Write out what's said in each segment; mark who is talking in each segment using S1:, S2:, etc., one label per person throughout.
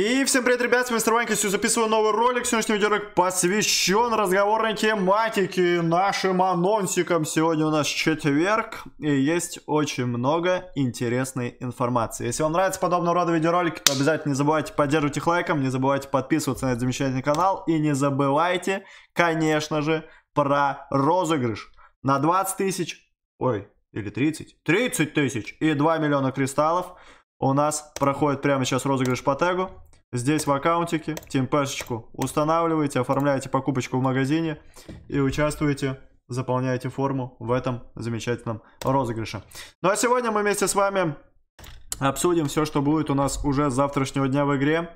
S1: И всем привет, ребят, с вами Мистер Ванька, сегодня записываю новый ролик, сегодняшний видеоролик посвящен разговорной тематике, нашим анонсикам. Сегодня у нас четверг, и есть очень много интересной информации. Если вам нравится подобного рода видеоролики, то обязательно не забывайте поддерживать их лайком, не забывайте подписываться на этот замечательный канал, и не забывайте, конечно же, про розыгрыш на 20 тысяч, ой, или 30, 30 тысяч и 2 миллиона кристаллов. У нас проходит прямо сейчас розыгрыш по тегу. Здесь в аккаунтике темпешечку устанавливаете, оформляете покупочку в магазине и участвуете, заполняете форму в этом замечательном розыгрыше. Ну а сегодня мы вместе с вами обсудим все, что будет у нас уже с завтрашнего дня в игре.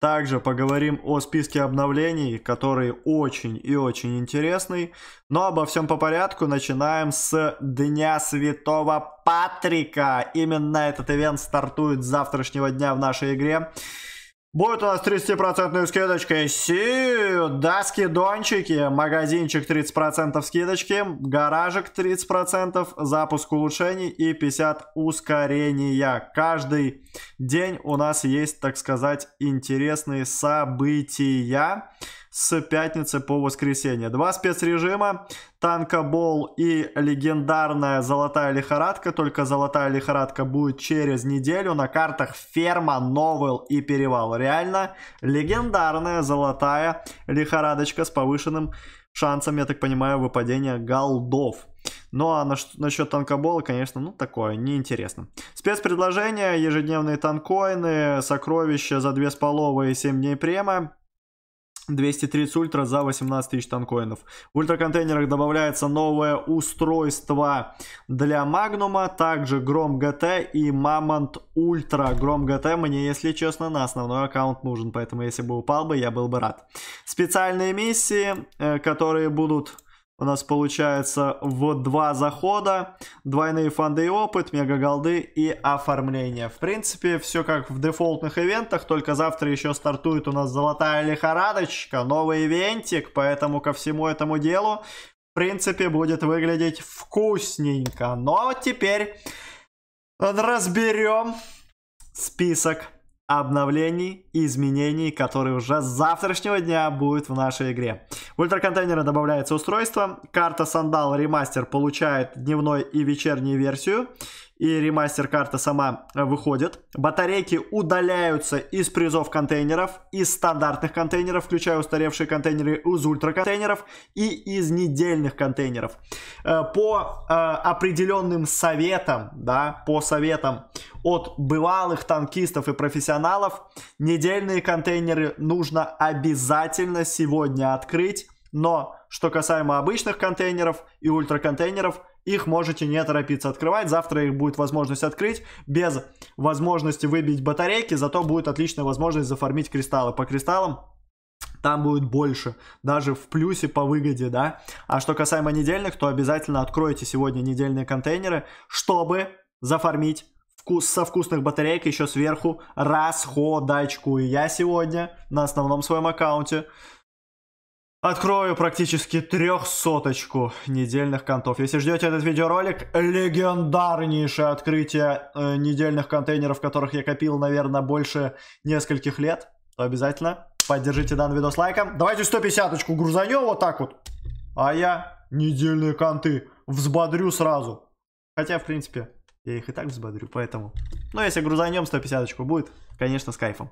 S1: Также поговорим о списке обновлений, который очень и очень интересный. Но обо всем по порядку. Начинаем с Дня Святого Патрика. Именно этот ивент стартует с завтрашнего дня в нашей игре. Будет у нас 30% скидочка. Сюда скидончики. Магазинчик 30% скидочки. Гаражик 30%. Запуск улучшений и 50 ускорения. Каждый день у нас есть, так сказать, интересные события с пятницы по воскресенье. Два спецрежима, танкобол и легендарная золотая лихорадка. Только золотая лихорадка будет через неделю на картах ферма, новел и перевал. Реально легендарная золотая лихорадочка с повышенным шансом, я так понимаю, выпадения голдов. Ну а на, насчет танкобола, конечно, ну такое, неинтересно. Спецпредложения, ежедневные танкоины, сокровища за 2,5 и 7 дней према. 230 ультра за 18 тысяч танкоинов. В ультраконтейнерах добавляется новое устройство для Магнума, также Гром ГТ и Мамонт Ультра. Гром ГТ мне, если честно, на основной аккаунт нужен, поэтому если бы упал бы, я был бы рад. Специальные миссии, э, которые будут у нас получается вот два захода, двойные фанды и опыт, мега голды и оформление. В принципе, все как в дефолтных ивентах, только завтра еще стартует у нас золотая лихорадочка, новый ивентик, поэтому ко всему этому делу, в принципе, будет выглядеть вкусненько. Но теперь разберем список обновлений и изменений, которые уже с завтрашнего дня будут в нашей игре. В ультраконтейнеры добавляется устройство, карта Сандал Ремастер получает дневной и вечерний версию, и ремастер карта сама э, выходит. Батарейки удаляются из призов контейнеров, из стандартных контейнеров, включая устаревшие контейнеры из ультраконтейнеров и из недельных контейнеров. Э, по э, определенным советам, да, по советам от бывалых танкистов и профессионалов, недельные контейнеры нужно обязательно сегодня открыть, но что касаемо обычных контейнеров и ультраконтейнеров, их можете не торопиться открывать. Завтра их будет возможность открыть без возможности выбить батарейки, зато будет отличная возможность зафармить кристаллы. По кристаллам там будет больше, даже в плюсе по выгоде, да. А что касаемо недельных, то обязательно откройте сегодня недельные контейнеры, чтобы зафармить вкус, со вкусных батареек еще сверху расходочку. И я сегодня на основном своем аккаунте Открою практически трехсоточку недельных контов. Если ждете этот видеоролик, легендарнейшее открытие э, недельных контейнеров, которых я копил, наверное, больше нескольких лет, то обязательно поддержите данный видос лайком. Давайте 150-очку грузанем вот так вот. А я недельные конты взбодрю сразу. Хотя, в принципе, я их и так взбодрю, поэтому... Но если грузанем 150-очку будет, конечно, с кайфом.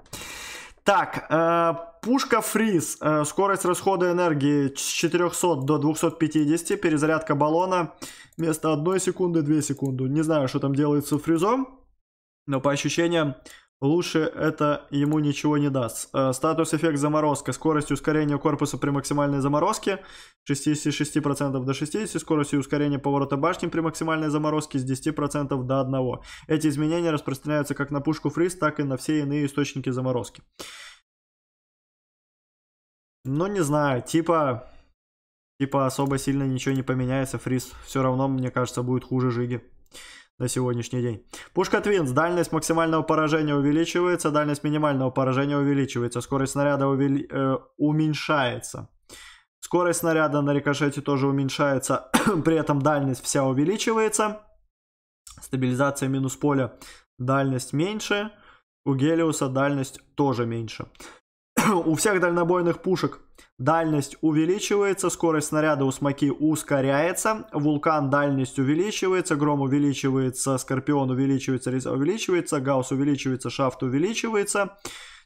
S1: Так, э, пушка фриз, э, скорость расхода энергии с 400 до 250, перезарядка баллона вместо 1 секунды 2 секунды. Не знаю, что там делается фризом, но по ощущениям Лучше это ему ничего не даст. Э, статус эффект заморозка. Скорость ускорения корпуса при максимальной заморозке 66% до 60%. Скорость ускорения поворота башни при максимальной заморозке с 10% до 1. Эти изменения распространяются как на пушку фриз, так и на все иные источники заморозки. Ну, не знаю, типа... Типа особо сильно ничего не поменяется, фриз. Все равно, мне кажется, будет хуже Жиги на сегодняшний день. Пушка Твинс. Дальность максимального поражения увеличивается, дальность минимального поражения увеличивается, скорость снаряда увели... э, уменьшается. Скорость снаряда на рикошете тоже уменьшается, при этом дальность вся увеличивается. Стабилизация минус поля, дальность меньше. У Гелиуса дальность тоже меньше. у всех дальнобойных пушек дальность увеличивается, скорость снаряда у смоки ускоряется, вулкан дальность увеличивается, гром увеличивается, скорпион увеличивается, рез увеличивается, гаус увеличивается, шафт увеличивается.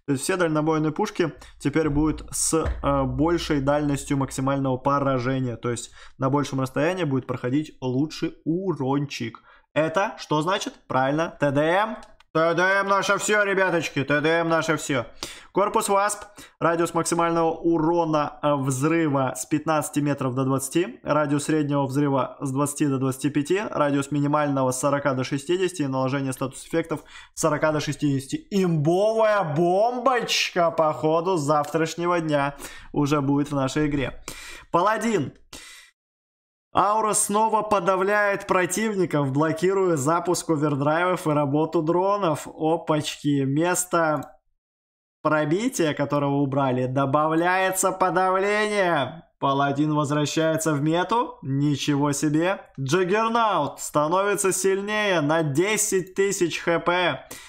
S1: То есть все дальнобойные пушки теперь будут с э, большей дальностью максимального поражения. То есть на большем расстоянии будет проходить лучший урончик. Это что значит? Правильно, ТДМ ТДМ наше все, ребяточки, ТДМ наше все. Корпус ВАСП, радиус максимального урона э, взрыва с 15 метров до 20, радиус среднего взрыва с 20 до 25, радиус минимального с 40 до 60 и наложение статус-эффектов с 40 до 60. Имбовая бомбочка, походу, завтрашнего дня уже будет в нашей игре. Паладин. Паладин. Аура снова подавляет противников, блокируя запуск овердрайвов и работу дронов. Опачки, место пробития, которого убрали, добавляется подавление. Паладин возвращается в мету. Ничего себе. Джаггернаут становится сильнее на 10 тысяч хп.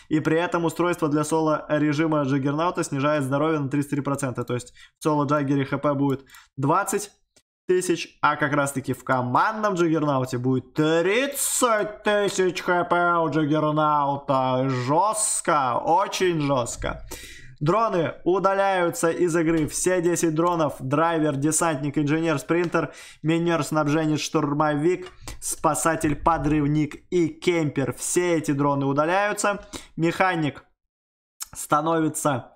S1: И при этом устройство для соло режима Джаггернаута снижает здоровье на 33%. То есть в соло Джаггере хп будет 20, тысяч, а как раз таки в командном Джиггернауте будет 30 тысяч хп у Джиггернаута. Жестко, очень жестко. Дроны удаляются из игры. Все 10 дронов. Драйвер, десантник, инженер, спринтер, минер, снабженец, штурмовик, спасатель, подрывник и кемпер. Все эти дроны удаляются. Механик становится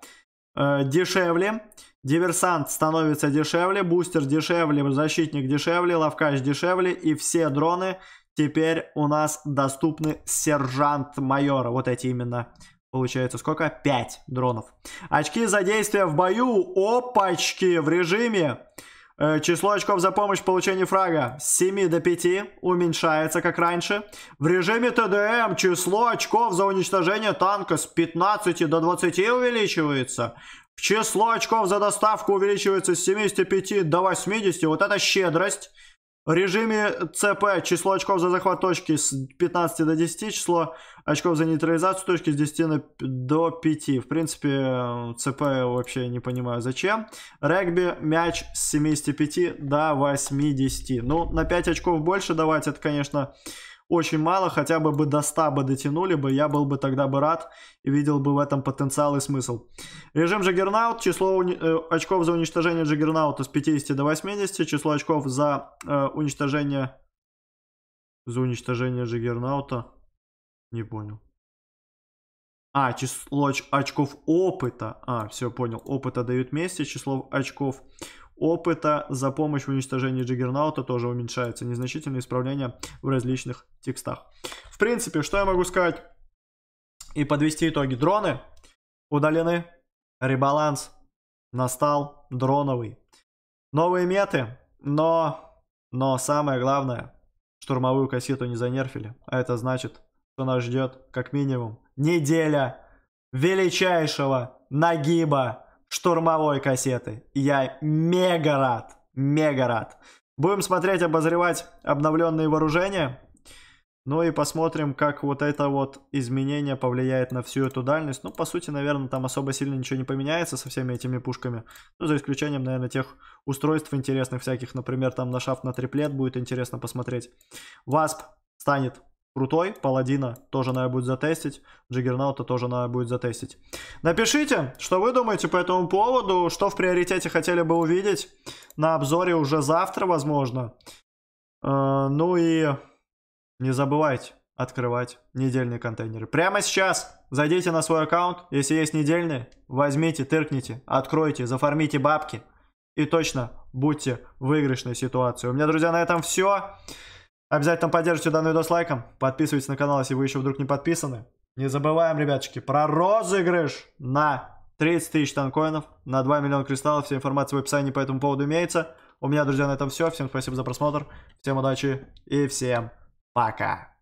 S1: э, дешевле. Диверсант становится дешевле, бустер дешевле, защитник дешевле, ловкач дешевле. И все дроны теперь у нас доступны сержант-майора. Вот эти именно. Получается сколько? 5 дронов. Очки за действие в бою. Опачки! В режиме Э, число очков за помощь в получении фрага с 7 до 5 уменьшается, как раньше. В режиме ТДМ число очков за уничтожение танка с 15 до 20 увеличивается. Число очков за доставку увеличивается с 75 до 80. Вот это щедрость режиме ЦП число очков за захват точки с 15 до 10, число очков за нейтрализацию точки с 10 на, до 5. В принципе, э, ЦП вообще не понимаю зачем. Регби, мяч с 75 до 80. Ну, на 5 очков больше давать, это, конечно, очень мало, хотя бы бы до 100 бы дотянули бы, я был бы тогда бы рад и видел бы в этом потенциал и смысл. Режим Джаггернаут, число уни... Э, очков за уничтожение Джаггернаута с 50 до 80, число очков за э, уничтожение... За уничтожение Джаггернаута? Не понял. А, число оч очков опыта. А, все, понял. Опыта дают вместе. Число очков опыта за помощь в уничтожении Джиггернаута тоже уменьшается. Незначительные исправления в различных текстах. В принципе, что я могу сказать и подвести итоги? Дроны удалены, ребаланс настал, дроновый. Новые меты, но, но самое главное, штурмовую кассету не занерфили. А это значит, что нас ждет как минимум неделя величайшего нагиба штурмовой кассеты. Я мега рад, мега рад. Будем смотреть, обозревать обновленные вооружения. Ну и посмотрим, как вот это вот изменение повлияет на всю эту дальность. Ну, по сути, наверное, там особо сильно ничего не поменяется со всеми этими пушками. Ну, за исключением, наверное, тех устройств интересных всяких. Например, там на шафт на триплет будет интересно посмотреть. Васп станет крутой, Паладина тоже надо будет затестить, Джиггернаута тоже надо будет затестить. Напишите, что вы думаете по этому поводу, что в приоритете хотели бы увидеть на обзоре уже завтра, возможно. Э, ну и не забывайте открывать недельные контейнеры. Прямо сейчас зайдите на свой аккаунт, если есть недельные, возьмите, тыркните, откройте, зафармите бабки и точно будьте в выигрышной ситуации. У меня, друзья, на этом все. Обязательно поддержите данный видос лайком. Подписывайтесь на канал, если вы еще вдруг не подписаны. Не забываем, ребяточки, про розыгрыш на 30 тысяч танкоинов, на 2 миллиона кристаллов. Вся информация в описании по этому поводу имеется. У меня, друзья, на этом все. Всем спасибо за просмотр. Всем удачи и всем пока.